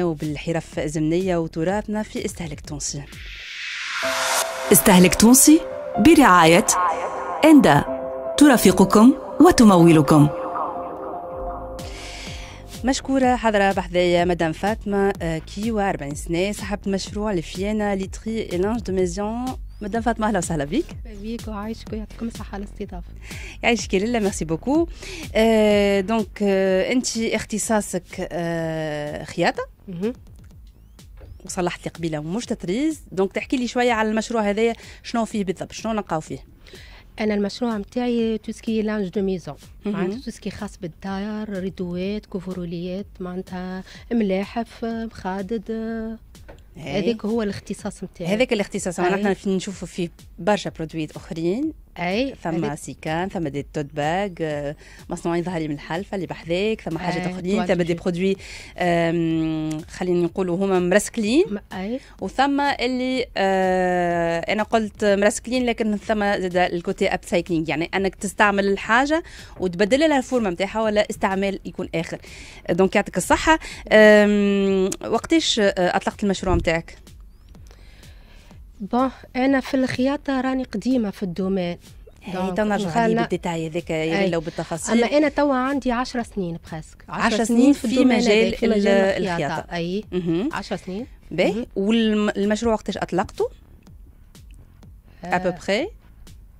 وبالحرف الزمنية وتراثنا في استهلك تونسي استهلك تونسي برعاية إندا ترافقكم وتمولكم مشكورة حضرة بحذايا مدام فاطمة آه، كيوا 40 سنة صاحبة مشروع لفيانا ليتري إلانج دو ميزيون مدام فاطمه اهلا وسهلا بك بيك وعايشك ويعطيكم الصحه على الاستضافه يعيشك لاله ميرسي بوكو دونك انت اختصاصك آه، خياطه وصلحت لي قبيله ومش تطريز دونك تحكي لي شويه على المشروع هذايا شنو فيه بالضبط شنو نلقاو فيه انا المشروع نتاعي توسكي لانج دو ميزون معناتها توسكي خاص بالدار ريدوات كوفروليات معناتها ملاحف مخادد هذاك هو الاختصاص نتاعك هذاك الاختصاص معناتها نشوفوا في برشا برودويت اخرين اي ثم سيكان ثم دي توت باغ آه، مصنوعين ظهري من الحلفه اللي بحذاك ثم حاجات اخرين ثم دي برودوي خلينا نقولوا هما مرسكلين اي وثم اللي آه، انا قلت مرسكلين لكن ثم زاد الكوتي اب سايكلينج يعني انك تستعمل الحاجه وتبدل لها الفورمه نتاعها ولا استعمال يكون اخر دونك يعطيك الصحه وقتاش آه، اطلقت المشروع نتاعك؟ بون انا في الخياطه راني قديمه في الدومين هي تو نرجع بالديتاي هذاك لو بالتفاصيل اما انا توا عندي 10 سنين بريسك 10 سنين في, في مجال, في مجال الخياطه اي 10 سنين باهي والمشروع وقتاش اطلقته ابوبخي أه.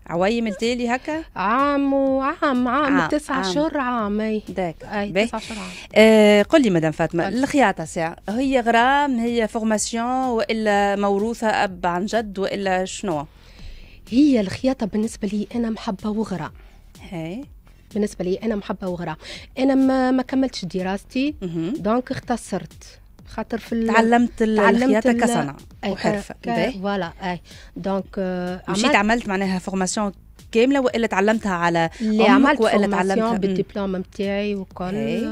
عويم التالي هكا عام وعام عام, عام. تسعة شهور عام اي داك اي تسعة شهور عام آه قل لي مدام فاطمه الخياطه ساعه هي غرام هي فورماسيون والا موروثه اب عن جد والا شنو هي الخياطه بالنسبه لي انا محبه وغرام هاي بالنسبه لي انا محبه وغرام انا ما, ما كملتش دراستي دونك اختصرت خاطر في تعلمت الخياطه كصنعه وحرفه إيه؟ فوالا اي دونك آه، مشيت عملت معناها فورماسيون كامله والا تعلمتها على اللي عملت والا تعلمتها بالدبلوم نتاعي وكل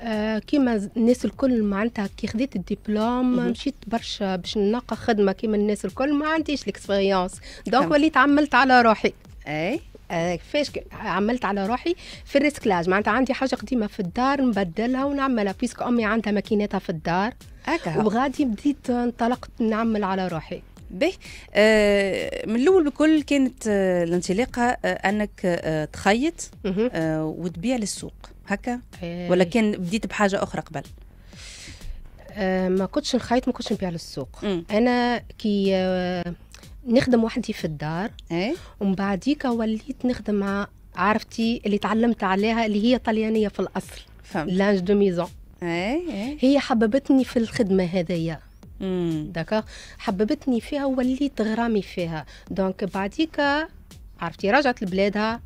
آه، كيما الناس الكل معناتها كي خديت الدبلوم مشيت برشا باش نلقى خدمه كيما الناس الكل ما عنديش ليكسبيريونس دونك وليت عملت على روحي اي كيفاش آه، عملت على روحي في الريسكلاج معناتها عندي حاجه قديمه في الدار نبدلها ونعملها بيسك امي عندها ماكيناتها في الدار هكا وغادي بديت انطلقت نعمل على روحي به آه، من الاول بكل كانت آه، الانطلاقه انك تخيط وتبيع للسوق هكا إيه. ولا كان بديت بحاجه اخرى قبل ما كنتش نخيط ما كنتش نبيع للسوق انا كي نخدم وحدي في الدار ايه ومن بعديك وليت نخدم مع عرفتي اللي تعلمت عليها اللي هي طليانيه في الاصل فهمت لانج دو ميزون ايه هي حببتني في الخدمه هذيا داكوغ حببتني فيها وليت غرامي فيها دونك بعديك عرفتي رجعت لبلادها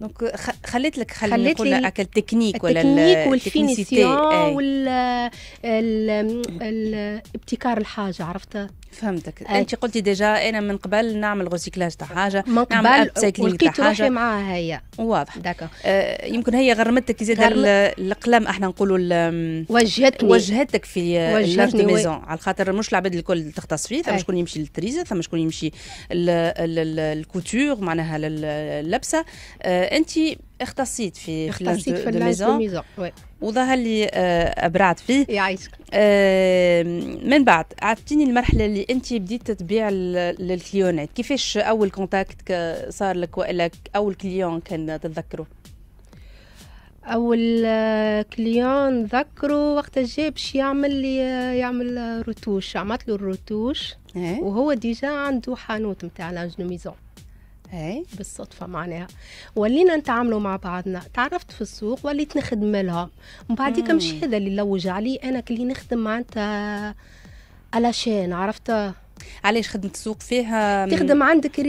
دونك خليت لك خليت نقول هكا التكنيك ولا التكنيك والفينيسيون إيه. والابتكار الحاجه عرفتها فهمتك أي. انت قلتي ديجا انا من قبل نعمل غوسيكلاج تاع حاجه من قبل ولقيت روحي معاها هي واضح داكو آه يمكن هي غرمتك زاد الاقلام احنا نقولوا وجهتني وجهتك في و... ميزون على خاطر مش العباد الكل تختص فيه ثم شكون يمشي للتريزه ثم شكون يمشي للكوتور معناها اللبسه آه انت اختصيت في اختصيت في الميزون وظهر لي آه، ابرعت فيه يعيشك آه، من بعد عطيني المرحله اللي انت بديت تبيع للكليونات كيفاش اول كونتاكت صار لك والا اول كليون كان تتذكره اول آه، كليون ذكره وقت جا باش يعمل لي يعمل روتوش عملت له الروتوش إيه. وهو ديجا عنده حانوت نتاع لانجنو ميزون اي بالصدفه معناها ولينا نتعاملوا مع بعضنا تعرفت في السوق وليت نخدم لها من بعديك مش هذا اللي لوج عليه انا كلي نخدم معناتها علشان عرفت علاش خدمه السوق فيها تخدم عندك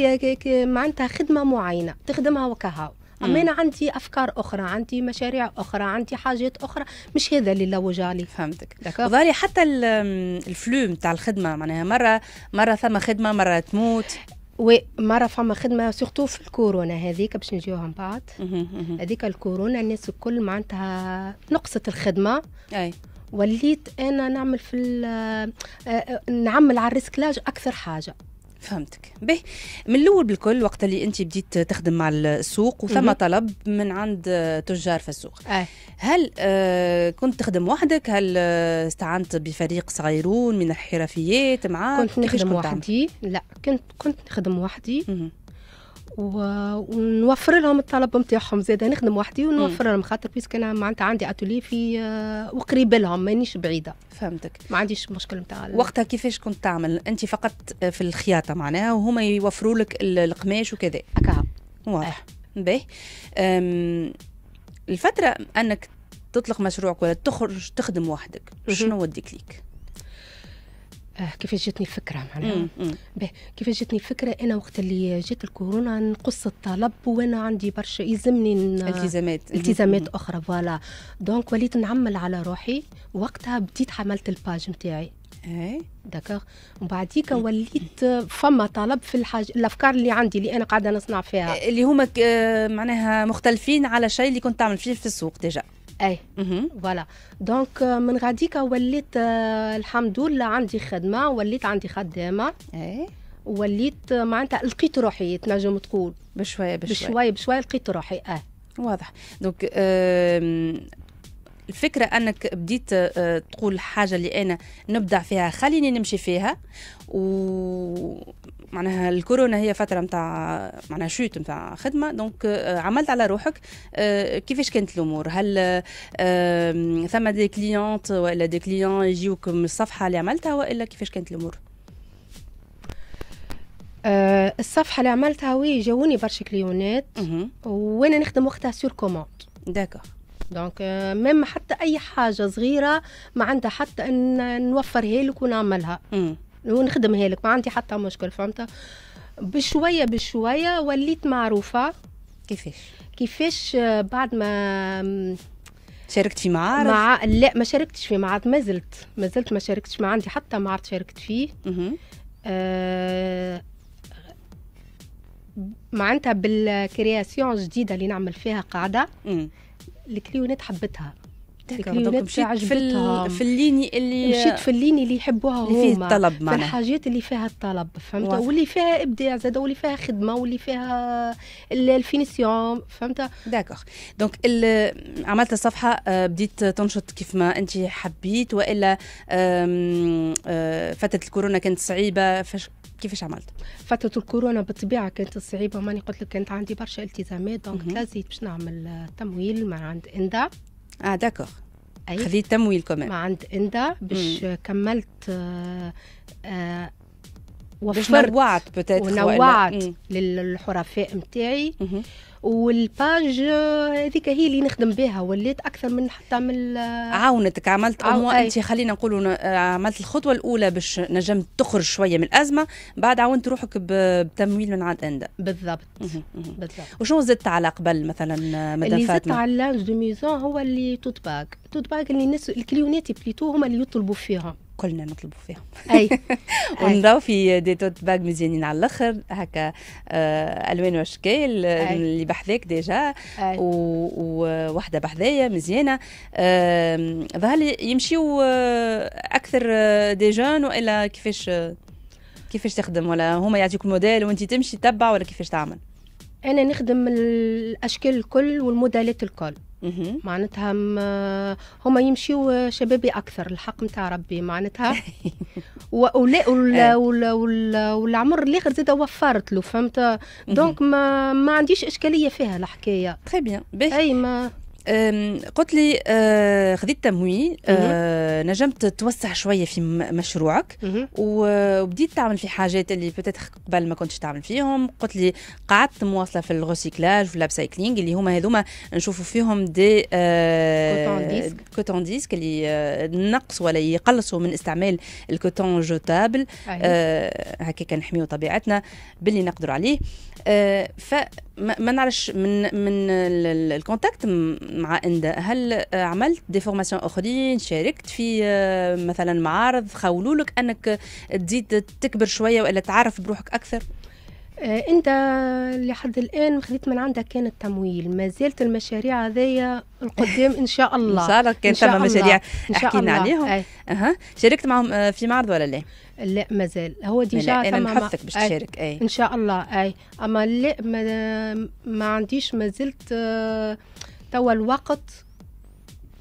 معناتها خدمه معينه تخدمها وكها اما انا عندي افكار اخرى عندي مشاريع اخرى عندي حاجات اخرى مش هذا اللي لوج عليه فهمتك وظهري حتى الفلو نتاع الخدمه معناها مره مره ثم خدمه مره تموت وي مره فما خدمة سورتو في الكورونا هذيك باش نجيوها من بعد هذيك الكورونا الناس الكل معناتها نقصت الخدمة أي. وليت انا نعمل في آه، آه، نعمل على الريسكلاج اكثر حاجه فهمتك به من الاول بالكل وقت اللي انت بديت تخدم مع السوق وثم طلب من عند تجار في السوق أي. هل آه، كنت تخدم وحدك هل آه، استعنت بفريق صغيرون من الحرفيات معاك كنت نخدم وحدي لا كنت كنت نخدم وحدي ونوفر لهم الطلب نتاعهم زاد نخدم وحدي ونوفر لهم خاطر بيسك انا معناتها عندي اتولي في آه، وقريب لهم مانيش بعيده فهمتك ما عنديش مشكل نتاع وقتها كيفاش كنت تعمل انت فقط آه، في الخياطه معناها وهما يوفروا لك القماش وكذا هكا واضح إيه. باهي الفتره انك تطلق مشروعك ولا تخرج تخدم وحدك شنو وديك ليك آه، كيفاش جاتني الفكره معناها كيف كيفاش جاتني الفكره انا وقت اللي جات الكورونا نقص الطلب وانا عندي برشا يلزمني التزامات التزامات اخرى فوالا دونك وليت نعمل على روحي وقتها بديت حملت الباج نتاعي إيه. داكوغ وبعديكا وليت فما طلب في الحاج الافكار اللي عندي اللي انا قاعده نصنع فيها اللي هما معناها مختلفين على شيء اللي كنت تعمل فيه في السوق ديجا اي فوالا دونك euh, من غاديك وليت آه، الحمد لله عندي خدمه وليت عندي خدامه اي وليت آه، معناتها لقيت روحي تنجم تقول بشويه بشويه بشويه بشويه لقيت روحي اه واضح دونك الفكره انك بديت آه، تقول حاجه اللي انا نبدع فيها خليني نمشي فيها و معناها الكورونا هي فتره نتاع معناها شوت نتاع خدمه دونك آه، عملت على روحك آه، كيفاش كانت الامور هل ثم دي كليونت ولا دي كليون يجيوك من الصفحه اللي عملتها والا كيفاش كانت الامور الصفحه اللي عملتها وي جاوني برشا كليونات وانا نخدم وقتها سور كوموند داكوغ دونك آه، ميم حتى اي حاجه صغيره ما عندها حتى ان نوفرها لك ونعملها ونخدمها لك ما عندي حتى مشكل فهمت بشويه بشويه وليت معروفه كيفاش كيفاش آه، بعد ما شاركت في معارض؟ مع لا ما شاركتش في معارض ما زلت ما زلت ما شاركتش ما عندي حتى معرض شاركت فيه آه، معناتها بالكرياسيون الجديده اللي نعمل فيها قاعده الكليونات حبتها الكليونات في عجبتها في الليني اللي مشيت في الليني اللي يحبوها هما اللي فيه الطلب معنا. في الحاجات اللي فيها الطلب فهمت واضح. واللي فيها ابداع زاد واللي فيها خدمه واللي فيها الفينيسيون فهمت داكوغ دونك عملت الصفحه آه، بديت تنشط كيف ما انت حبيت والا آه، فتره الكورونا كانت صعيبه فاش كيفاش عملت فتره الكورونا بالطبيعه كانت صعيبه ماني قلت لك كانت عندي برشا التزامات دونك تلزيت باش نعمل تمويل من عند اندا اه داكور خذيت تمويل كمان مع عند اندا باش كملت آه, آه، وفرت نوعت ونوعت للحرفاء نتاعي والباج هذيك هي اللي نخدم بها وليت اكثر من حتى من عاونتك عملت امو انت خلينا نقول عملت الخطوه الاولى باش نجمت تخرج شويه من الازمه بعد عاونت روحك بتمويل من عند اندا بالضبط بالضبط وشنو زدت على قبل مثلا مدام اللي زدت على لانج دو ميزون هو اللي توت باك توت باك اللي الناس الكليونات بليتو هما اللي يطلبوا فيها كلنا نطلبوا فيهم اي ونضاو في دي توت باج مزيانين على الاخر هكا آه، الوان واشكال اللي بحذاك ديجا وواحده بحذايا مزيانه ظهر لي يمشيو آه، اكثر آه، دي جون والا كيفاش كيفاش تخدم ولا هما يعطيك الموديل وانت تمشي تتبع ولا كيفاش تعمل انا نخدم الاشكال الكل والموديلات الكل معناتها هما يمشيو شبابي اكثر الحق نتاع ربي معناتها إيه. ولا ولا ولا والعمر الاخر زاد وفرت له فهمت دونك ما ما عنديش اشكاليه فيها الحكايه تري بيان اي ما قلت لي أه، خذيت تمويل أه، نجمت توسع شويه في مشروعك وبديت تعمل في حاجات اللي بتتخ قبل ما كنتش تعمل فيهم قلت لي قعدت مواصله في الغوسيكلاج في الابسايكلينغ اللي هما هذوما نشوفوا فيهم دي كوتون ديسك كوتون ديسك اللي أه، نقص ولا يقلصوا من استعمال الكوتون أيوة. جوتابل هكاك نحميو طبيعتنا باللي نقدروا عليه ف ما نعرفش من من الكونتاكت مع اندا هل آه، عملت دي فورماسيون اخرين شاركت في آه، مثلا معارض خولوا لك انك تزيد تكبر شويه ولا تعرف بروحك اكثر آه، انت لحد الان خديت من عندك كان التمويل ما زالت المشاريع هذيا القدام ان شاء الله ان شاء الله كان ثم مشاريع حكينا عليهم اها شاركت معهم في معرض ولا لا لا مازال هو ديجا انا نحثك باش تشارك اي ان شاء الله اي اما لا ما, ما عنديش مازلت آه، توا الوقت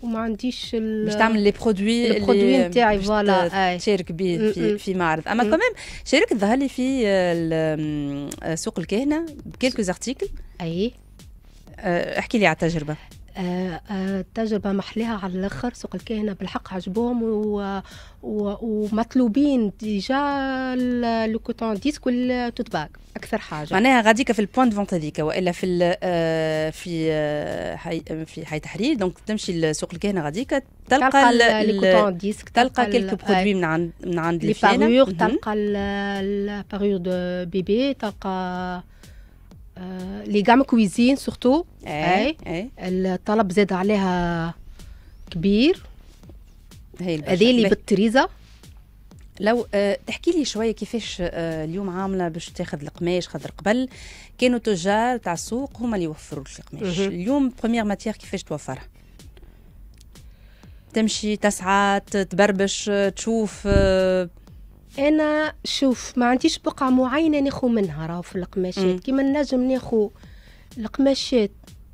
وما عنديش باش تعمل لي برودوي البرودوي نتاعي فوالا تشارك به في, في معرض اما كمان شاركت ظهر لي في آه، سوق الكهنه بكيلكو زارتيكل اي آه، احكي لي على التجربه التجربه آه، آه، محلها على الاخر سوق الكهنه بالحق عجبهم ومطلوبين ديجا لو كوتون ديسك والتوت باك اكثر حاجه معناها غاديك في البوان فونت هذيك والا في آه، في حي في حي تحرير دونك تمشي لسوق الكهنه غاديك تلقى, تلقى لو كوتون ديسك تلقى كيلكو برودوي من عند من عند لي بارور تلقى البارور دو بيبي تلقى آه، لي كاع مكويزين سورتو إيه، اي اي الطلب زاد عليها كبير هي هذه اللي بالتريزه لو آه، تحكي لي شويه كيفاش آه، اليوم عامله باش تاخذ القماش خاطر قبل كانوا تجار تاع السوق هما اللي يوفروا لك القماش اليوم بروميير ماتيير كيفاش توفرها تمشي تسعى تبربش تشوف أه انا شوف ما عنديش بقعه معينه ناخو منها راهو في القماشات كيما النجم ناخو القماشات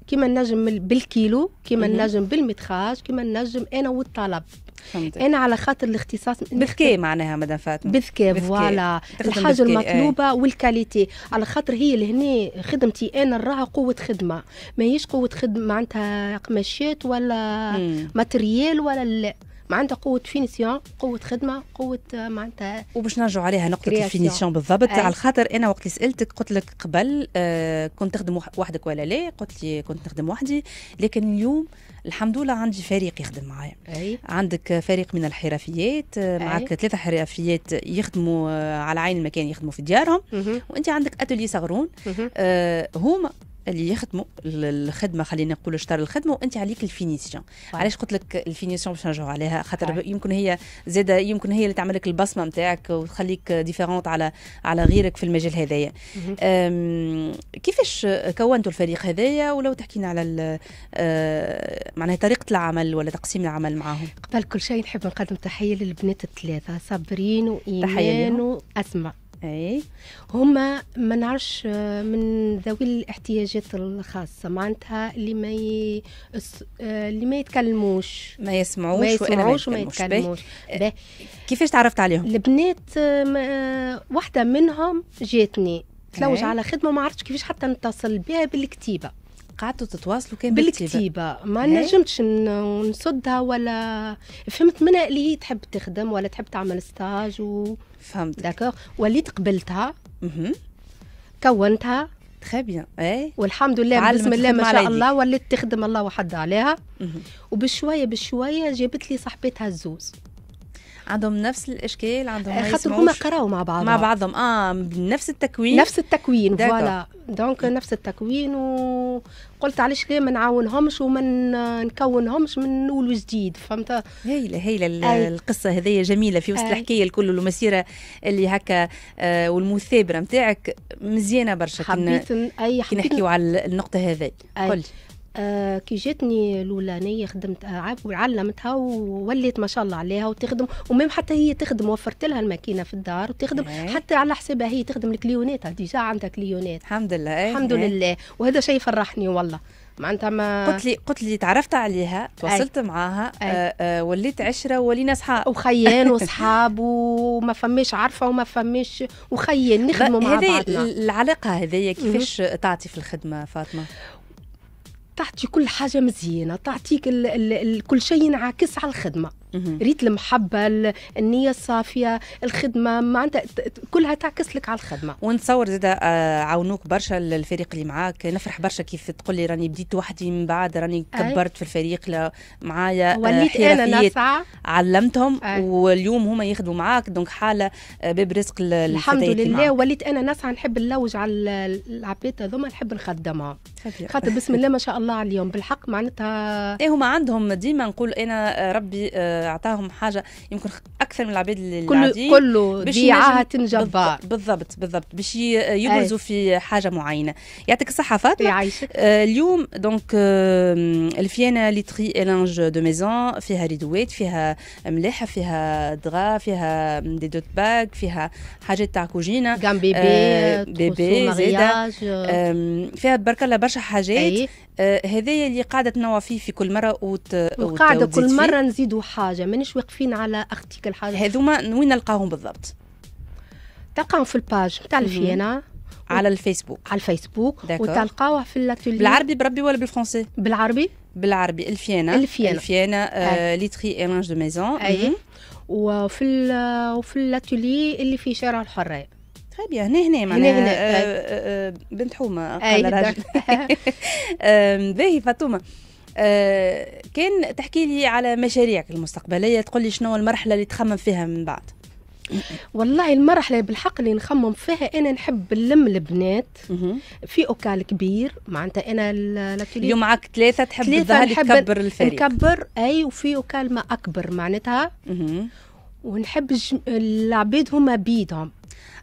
كيما النجم بالكيلو كيما النجم بالمتخاج كيما النجم انا والطلب فهمتك. انا على خاطر الاختصاص بذكاء معناها مدام فاطمه بذكاء فوالا الحاجه المطلوبه ايه. والكاليتي على خاطر هي لهنا خدمتي انا نراها قوه خدمه ماهيش قوه خدمه معناتها قماشات ولا ماتريال ولا لا معناتها قوه فينيسيون قوه خدمه قوه آه، معناتها وباش نرجعوا عليها نقطه الفينيسيون بالضبط أي. على خاطر انا وقت اللي سالتك قلت لك قبل آه كنت تخدم وحدك ولا لا قلت لي كنت نخدم وحدي لكن اليوم الحمد لله عندي فريق يخدم معايا عندك فريق من الحرفيات آه، معك ثلاثه حرفيات يخدموا آه، على عين المكان يخدموا في ديارهم وانت عندك اتولي صغرون آه هما اللي يخدموا الخدمه خلينا نقول شطار الخدمه وانت عليك الفينيسيون علاش قلت لك الفينيسيون باش نرجعوا عليها خاطر يمكن هي زاده يمكن هي اللي تعمل لك البصمه نتاعك وتخليك ديفيرونت على على غيرك في المجال هذايا كيفاش كونتوا الفريق هذايا ولو تحكينا على آه، معناها طريقه العمل ولا تقسيم العمل معاهم قبل كل شيء نحب نقدم تحيه للبنات الثلاثه صابرين وايمان واسماء اي هما ما نعرفش آه، من ذوي الاحتياجات الخاصه معناتها اللي ما ي... آه، اللي ما يتكلموش ما يسمعوش ما يسمعوش وما يتكلموش آه، كيفاش تعرفت عليهم البنات واحده منهم جاتني تلوج على خدمه ما عرفتش كيفاش حتى نتصل بها بالكتيبه قعدتوا تتواصلوا كان بالكتيبة ما إيه؟ نجمتش نسدها ولا فهمت منها اللي هي تحب تخدم ولا تحب تعمل ستاج و... فهمت داكوغ وليت قبلتها مه. كونتها تخي بيان اي والحمد لله بسم الله ما شاء الله وليت تخدم الله وحد عليها وبشويه بشويه جابت لي صاحبتها الزوز عندهم نفس الاشكال عندهم خاطر هما قراو مع بعضهم مع بعضهم اه نفس التكوين نفس التكوين فوالا دونك نفس التكوين و قلت علاش ليه ما نعاونهمش وما نكونهمش من اول وجديد فهمت هايله هايله القصه هذية جميله في وسط أي. الحكايه الكل والمسيره اللي هكا آه والمثابره نتاعك مزيانه برشا حبيت كن اي حبيت نحكيو على النقطه هذه قل آه كي جاتني الاولانيه خدمت علمتها ووليت ما شاء الله عليها وتخدم ومام حتى هي تخدم وفرت لها الماكينه في الدار وتخدم ايه. حتى على حسابها هي تخدم الكليونات ديجا عندها كليونات الحمد لله ايه. الحمد ايه. لله وهذا شيء فرحني والله معناتها ما قلت لي قلت لي تعرفت عليها تواصلت معاها أي. آه, آه، وليت عشره ولينا صحاب وخيان وصحاب وما فماش عارفه وما فماش وخيان نخدموا مع بعضنا هذه العلاقه هذيا كيفاش تعطي في الخدمه فاطمه تعطي كل حاجه مزيانه تعطيك كل شيء ينعكس على الخدمه ريت المحبه النيه الصافيه الخدمه معناتها كلها تعكس لك على الخدمه ونتصور زاد آه، عاونوك برشا الفريق اللي معاك نفرح برشا كيف تقول لي راني بديت وحدي من بعد راني كبرت في الفريق معايا آه، وليت انا نسعى علمتهم أي. واليوم هما يخدموا معاك دونك حاله آه، باب رزق الحمد لله وليت انا نسعى نحب نلوج على العباد هذوما نحب نخدمها خاطر بسم الله ما شاء الله عليهم بالحق معناتها ايه هما عندهم ديما نقول انا ربي آه اعطاهم حاجه يمكن اكثر من العباد العاديين كله ضياعها تنجبار بالضبط بالضبط باش يبرزوا في حاجه معينه يعطيك الصحه فاطمه آه، اليوم دونك الفيانا ليتري الانج دو ميزون فيها ريدوات فيها ملاحه فيها دغا فيها دي دوت باك فيها حاجات تاع كوجينه آه، بيبي بيبي زيدا فيها برك الله برشا حاجات آه، هذايا اللي قاعده تنوع فيه في كل مره وت... وقاعده كل مره نزيدوا حاجه مانيش واقفين على اختيك حاجه هذوما وين نلقاهم بالضبط تلقاهم في الباج نتاع الفيانا على الفيسبوك على الفيسبوك وتلقاوه في لاتولي بالعربي بربي ولا بالفرنسي بالعربي بالعربي الفيانا الفيانا الفيانا آه ليتري ارانج دو ميزون اي وفي وفي لاتولي اللي في شارع الحريه تري هنا هنا معناها هنا آه، آه، آه، بنت حومه قال راجل باهي فاطمه كان تحكي لي على مشاريعك المستقبليه تقول لي شنو المرحله اللي تخمم فيها من بعد والله المرحله بالحق اللي نخمم فيها انا نحب نلم البنات في اوكال كبير معناتها انا اليوم معك ثلاثه تحب تظهر تكبر الفريق نكبر اي وفي اوكال ما اكبر معناتها ونحب العبيد هما بيدهم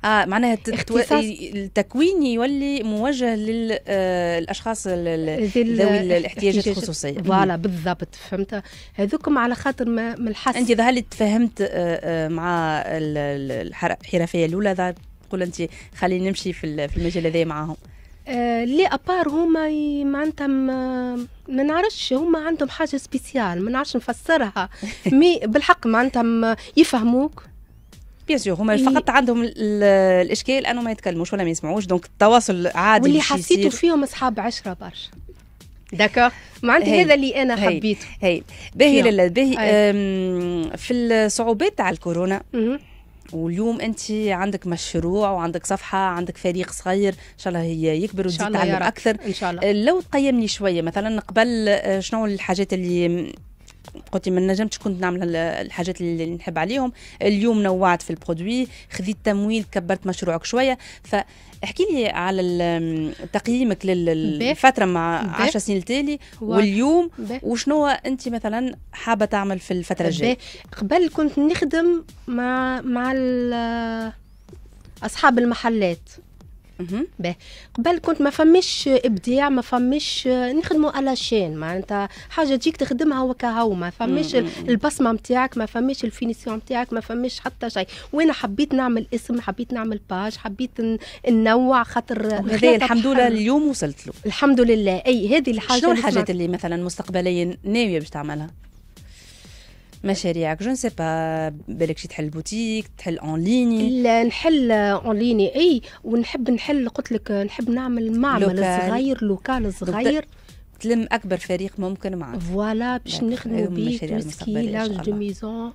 اه معناها تتو... التكوين يولي موجه للاشخاص آه، ذوي الاحتياجات الخصوصيه فوالا بالضبط فهمت هذوكم على خاطر ما من الحس انت ظهر لي تفهمت آه، آه، مع الحرفيه الاولى تقول انت خليني نمشي في المجال هذا معاهم آه لي ابار هما معناتها ما نعرفش هما عندهم حاجه سبيسيال ما نعرفش نفسرها مي بالحق معناتها يفهموك بيان سور هما فقط عندهم الاشكال انه ما يتكلموش ولا ما يسمعوش دونك التواصل عادي واللي حسيتوا فيهم اصحاب عشره برشا داكوغ معناتها هذا اللي انا حبيته هي باهي لا باهي في الصعوبات تاع الكورونا واليوم انت عندك مشروع وعندك صفحه عندك فريق صغير ان شاء الله هي يكبر وتزيد تعلم اكثر ان شاء الله لو تقيمني شويه مثلا قبل أه، شنو الحاجات اللي قلت ما نجمتش كنت نعمل الحاجات اللي نحب عليهم اليوم نوعت في البرودوي خذيت تمويل كبرت مشروعك شويه فاحكي لي على تقييمك للفتره مع 10 سنين التالي واليوم وشنو انت مثلا حابه تعمل في الفتره الجايه قبل كنت نخدم مع مع اصحاب المحلات باه قبل كنت ما فماش ابداع ما فماش آه، نخدموا على شين معناتها حاجه تجيك تخدمها وكهو ما فماش البصمه نتاعك ما فماش الفينيسيون نتاعك ما فماش حتى شيء وانا حبيت نعمل اسم حبيت نعمل باج حبيت ننوع خاطر هذا الحمد لله اليوم وصلت له الحمد لله اي هذه الحاجه شنو الحاجات اللي مثلا مستقبليا ناويه باش تعملها مشاريعك جون سي با بالك شي تحل بوتيك تحل اون ليني لا نحل اون ليني اي ونحب نحل قلت لك نحب نعمل معمل لوكال. صغير لوكال صغير تلم اكبر فريق ممكن معك فوالا باش نخدموا أيوة، بيه توسكي لاج دو ميزون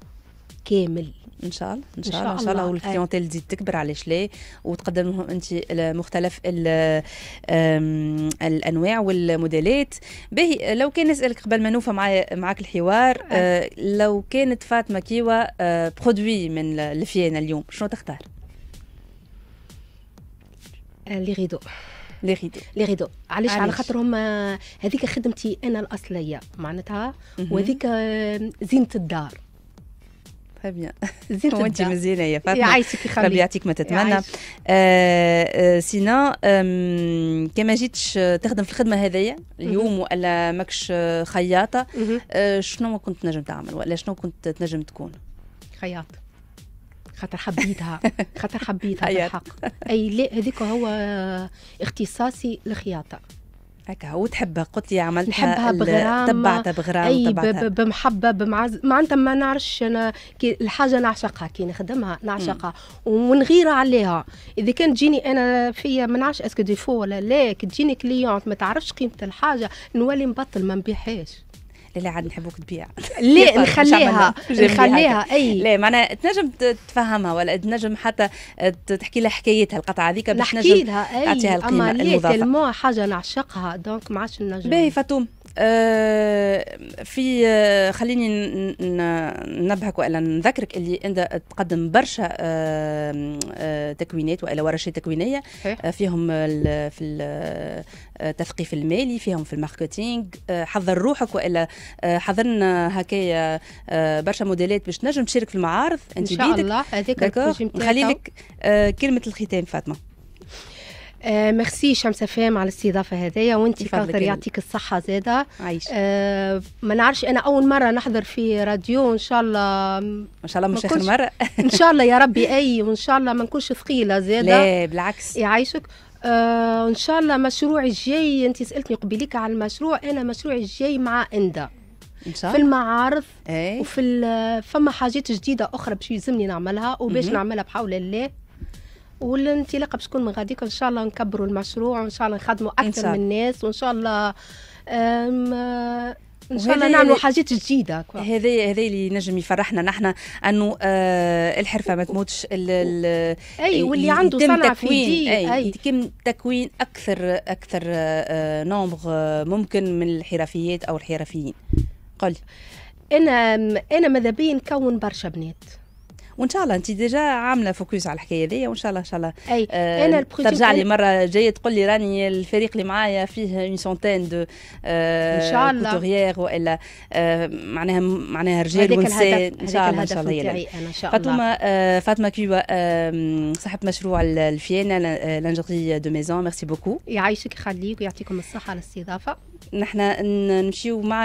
كامل ان شاء الله ان شاء الله ان شاء الله والكليونتيل تزيد تكبر علاش لا وتقدم لهم انت مختلف الانواع والموديلات باهي لو كان نسالك قبل ما نوفى معايا معاك الحوار آه, آه، لو كانت فاطمه كيوا آه، برودوي من الفيانا اليوم شنو تختار؟ آه، لي غيدو لي غيدو لي غيدو علاش على خاطر هما هذيك خدمتي انا الاصليه معناتها وهذيك زينه الدار بيان زين وانت مزيانه يا فاطمه يعيشك يخليك ربي يعطيك ما تتمنى سينا كما جيتش تخدم في الخدمه هذيا اليوم ولا ماكش خياطه آه، شنو كنت نجم تعمل ولا شنو كنت تنجم تكون خياط خاطر حبيتها خاطر حبيتها بالحق اي لا هذيك هو اختصاصي الخياطه هكا تحبها قلت لي عملتها نحبها بغرام تبعتها بغرام اي تبعتها. بمحبه بمعز معناتها ما نعرفش انا كي الحاجه نعشقها كي نخدمها نعشقها ونغير عليها اذا كان تجيني انا فيا ما نعرفش اسكو ديفو ولا لا كي تجيني كليونت ما تعرفش قيمه الحاجه نولي نبطل ما نبيعهاش لا عاد نحبوك تبيع ليه طيب، نخليها نخليها اي لا معناها تنجم تفهمها ولا تنجم حتى تحكي لها حكايتها القطعه هذيك باش نجم لها القيمه اما ليه حاجه نعشقها دونك ما عادش نجم باهي فاتوم آه، في آه، خليني ننبهك والا نذكرك اللي انت تقدم برشا آه، تكوينات والا ورشات تكوينيه فيهم في التثقيف المالي فيهم في الماركتينغ حضر روحك والا حضرنا هكايا برشا موديلات باش تنجم تشارك في المعارض انت ان شاء الله هذيك خلي لك كلمه الختام فاطمه آه ميرسي شمس فهم على الاستضافه هذايا وانت كثر يعطيك الصحه زاده عايش آه ما نعرفش انا اول مره نحضر في راديو ان شاء الله ان شاء الله مش اخر مره ان شاء الله يا ربي اي وان شاء الله ما نكونش ثقيله زاده لا بالعكس يعيشك آه ان شاء الله مشروعي الجاي انت سالتني قبليك على المشروع انا مشروعي الجاي مع اندا إن شاء الله. في المعارض أي. وفي فما حاجات جديده اخرى باش يلزمني نعملها وباش نعملها بحول الله والانطلاقه باش تكون من غاديك ان شاء الله نكبروا المشروع وان شاء الله نخدموا اكثر من الناس وان شاء الله ان شاء الله نعملوا حاجات جديده هذا هذا اللي نجم يفرحنا نحن انه آه الحرفه ما تموتش اي واللي عنده صنعه في دي اي, أي. يتم تكوين اكثر اكثر آه, آه، نومغ آه، ممكن من الحرفيات او الحرفيين قل انا انا ماذا بيا نكون برشا بنات وان شاء الله انت ديجا عامله فوكس على الحكايه هذيا وان شاء الله ان شاء الله اي آه انا ترجع لي مره جايه تقول لي راني الفريق اللي معايا فيه اون سونتين دو آه ان شاء الله والا آه معناها معناها رجال ونساء ان شاء الله ان شاء الله يعني. ان شاء الله فاطمه آه فاطمه كيوا آه صاحب مشروع الفيانا لانجري دو ميزون ميرسي بوكو يعيشك يخليك ويعطيكم الصحه على الاستضافه نحن نمشيو مع